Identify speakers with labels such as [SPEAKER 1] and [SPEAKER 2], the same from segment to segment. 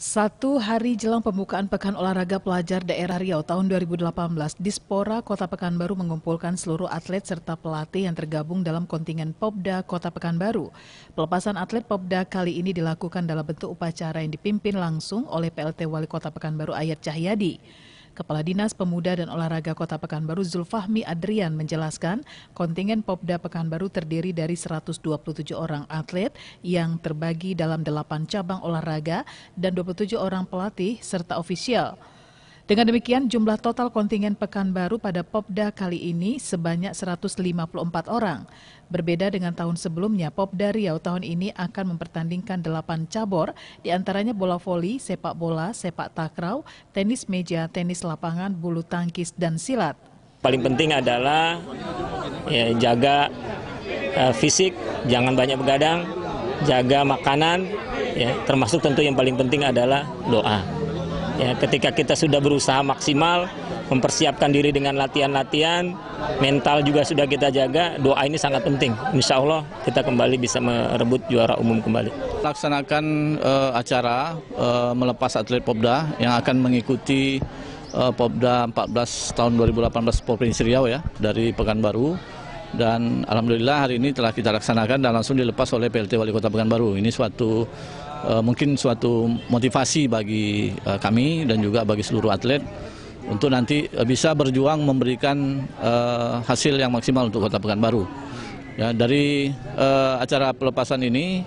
[SPEAKER 1] Satu hari jelang pembukaan Pekan Olahraga Pelajar Daerah Riau tahun 2018, Dispora Kota Pekanbaru mengumpulkan seluruh atlet serta pelatih yang tergabung dalam kontingen Popda Kota Pekanbaru. Pelepasan atlet Popda kali ini dilakukan dalam bentuk upacara yang dipimpin langsung oleh PLT Wali Kota Pekanbaru Ayat Cahyadi. Kepala Dinas Pemuda dan Olahraga Kota Pekanbaru Zulfahmi Adrian menjelaskan, kontingen Popda Pekanbaru terdiri dari 127 orang atlet yang terbagi dalam 8 cabang olahraga dan 27 orang pelatih serta ofisial. Dengan demikian, jumlah total kontingen Pekanbaru pada Popda kali ini sebanyak 154 orang. Berbeda dengan tahun sebelumnya, Popda Riau tahun ini akan mempertandingkan 8 cabor, diantaranya bola voli, sepak bola, sepak takraw, tenis meja, tenis lapangan, bulu tangkis, dan silat.
[SPEAKER 2] Paling penting adalah ya, jaga uh, fisik, jangan banyak begadang, jaga makanan, ya, termasuk tentu yang paling penting adalah doa. Ya, ketika kita sudah berusaha maksimal, mempersiapkan diri dengan latihan-latihan, mental juga sudah kita jaga, doa ini sangat penting. Insya Allah kita kembali bisa merebut juara umum kembali.
[SPEAKER 3] Laksanakan uh, acara uh, melepas atlet Popda yang akan mengikuti uh, Popda 14 tahun 2018 Provinsi Riau ya dari Pekanbaru dan alhamdulillah hari ini telah kita laksanakan dan langsung dilepas oleh PLT Wali Kota Pekanbaru. Ini suatu Eh, mungkin suatu motivasi bagi eh, kami dan juga bagi seluruh atlet untuk nanti eh, bisa berjuang memberikan hasil yang maksimal untuk Kota Pekanbaru. Ya, dari acara pelepasan ini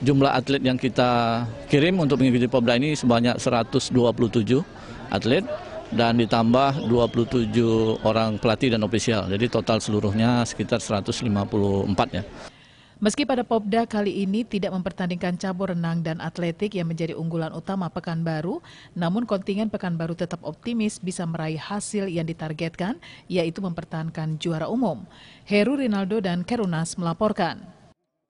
[SPEAKER 3] jumlah atlet yang kita kirim untuk mengikuti Pobda ini sebanyak 127 atlet dan ditambah 27 orang pelatih dan ofisial. Jadi total seluruhnya sekitar 154 ya.
[SPEAKER 1] Meski pada Popda kali ini tidak mempertandingkan cabur renang dan atletik yang menjadi unggulan utama Pekanbaru, namun kontingen Pekanbaru tetap optimis bisa meraih hasil yang ditargetkan, yaitu mempertahankan juara umum. Heru Rinaldo dan Kerunas melaporkan.